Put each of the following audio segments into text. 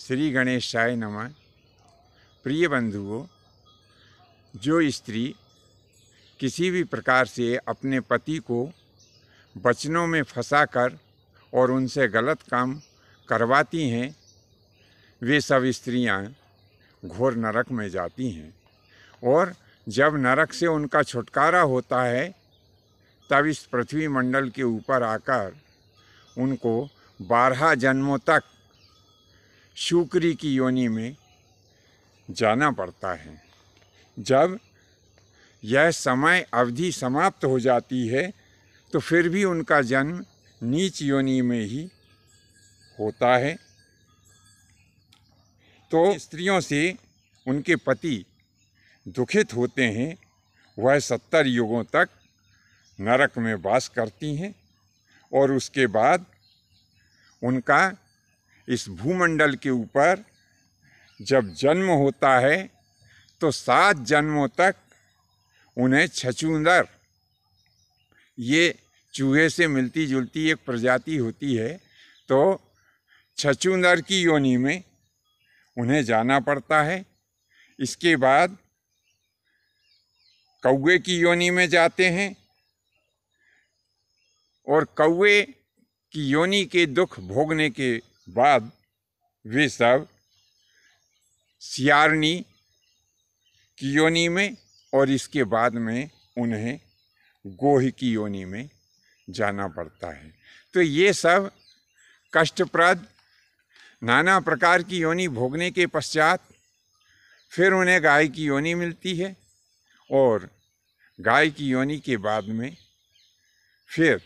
श्री गणेशाय नमः प्रिय बंधुओं जो स्त्री किसी भी प्रकार से अपने पति को बचनों में फंसाकर और उनसे गलत काम करवाती हैं वे सब स्त्रियां घोर नरक में जाती हैं और जब नरक से उनका छुटकारा होता है तब इस पृथ्वी मंडल के ऊपर आकर उनको बारह जन्मों तक शुक्री की योनि में जाना पड़ता है जब यह समय अवधि समाप्त हो जाती है तो फिर भी उनका जन्म नीच योनि में ही होता है तो स्त्रियों से उनके पति दुखित होते हैं वह सत्तर युगों तक नरक में वास करती हैं और उसके बाद उनका इस भूमंडल के ऊपर जब जन्म होता है तो सात जन्मों तक उन्हें छचूंदर ये चूहे से मिलती जुलती एक प्रजाति होती है तो छछूंदर की योनि में उन्हें जाना पड़ता है इसके बाद कौए की योनि में जाते हैं और कौए की योनि के दुख भोगने के बाद वे सब सियारनी की योनी में और इसके बाद में उन्हें गोह की योनी में जाना पड़ता है तो ये सब कष्टप्रद नाना प्रकार की योनि भोगने के पश्चात फिर उन्हें गाय की योनि मिलती है और गाय की योनि के बाद में फिर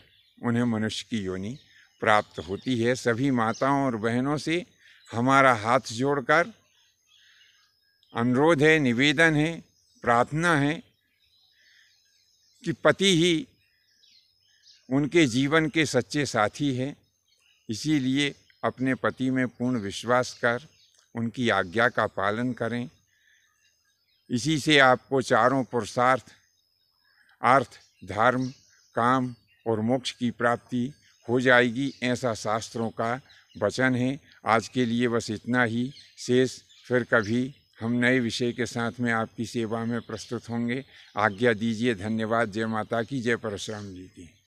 उन्हें मनुष्य की योनि प्राप्त होती है सभी माताओं और बहनों से हमारा हाथ जोड़कर अनुरोध है निवेदन है प्रार्थना है कि पति ही उनके जीवन के सच्चे साथी है इसीलिए अपने पति में पूर्ण विश्वास कर उनकी आज्ञा का पालन करें इसी से आपको चारों पुरुषार्थ अर्थ धर्म काम और मोक्ष की प्राप्ति हो जाएगी ऐसा शास्त्रों का वचन है आज के लिए बस इतना ही शेष फिर कभी हम नए विषय के साथ में आपकी सेवा में प्रस्तुत होंगे आज्ञा दीजिए धन्यवाद जय माता की जय परशुराम जी की